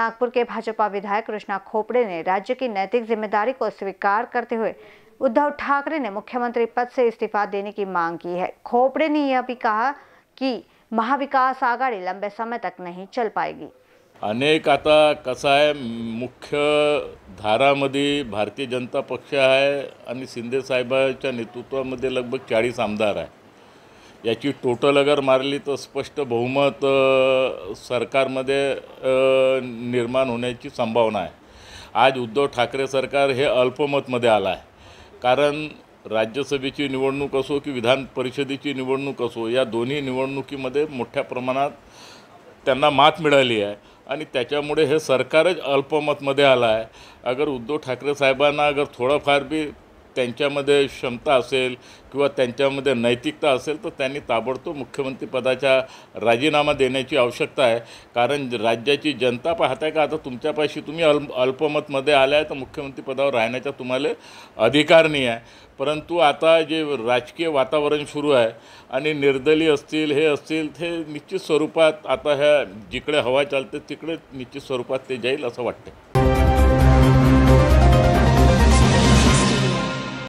नागपुर के भाजपा विधायक कृष्णा खोपड़े ने राज्य की नैतिक जिम्मेदारी को स्वीकार करते हुए उद्धव ठाकरे ने मुख्यमंत्री पद से इस्तीफा देने की मांग की है खोपड़े ने यह भी कहा की महाविकास आघाडी लंबे समय तक नहीं चल पाएगी अनेक आता कसा है मुख्य धारा धारामध्ये भारतीय जनता पक्ष शिंदे साहब नेतृत्व नेतृत्वामध्ये लगभग चालीस आमदार है याची टोटल अगर मारली तर स्पष्ट बहुमत सरकारमध्ये निर्माण होण्याची संभावना आहे आज उद्धव ठाकरे सरकार हे अल्पमतमध्ये आलं आहे कारण राज्यसभेची निवडणूक असो की विधान परिषदेची निवडणूक असो या दोन्ही निवडणुकीमध्ये मोठ्या प्रमाणात त्यांना मात मिळाली आहे आणि त्याच्यामुळे हे सरकारच अल्पमतमध्ये आलं आहे अगर उद्धव ठाकरे साहेबांना अगर थोडंफार बी त्यांच्यामध्ये क्षमता असेल किंवा त्यांच्यामध्ये नैतिकता असेल तर त्यांनी ताबडतोब मुख्यमंत्रीपदाचा राजीनामा देण्याची आवश्यकता आहे कारण राज्याची जनता पाहताय का आता तुमच्यापाशी तुम्ही अल्प अल्पमतमध्ये आल्या तर मुख्यमंत्रीपदावर राहण्याचा तुम्हाला अधिकार नाही आहे परंतु आता जे राजकीय वातावरण सुरू आहे आणि निर्दलीय असतील हे असतील ते निश्चित स्वरूपात आता ह्या जिकडे हवा चालते तिकडे निश्चित स्वरूपात ते जाईल असं वाटतं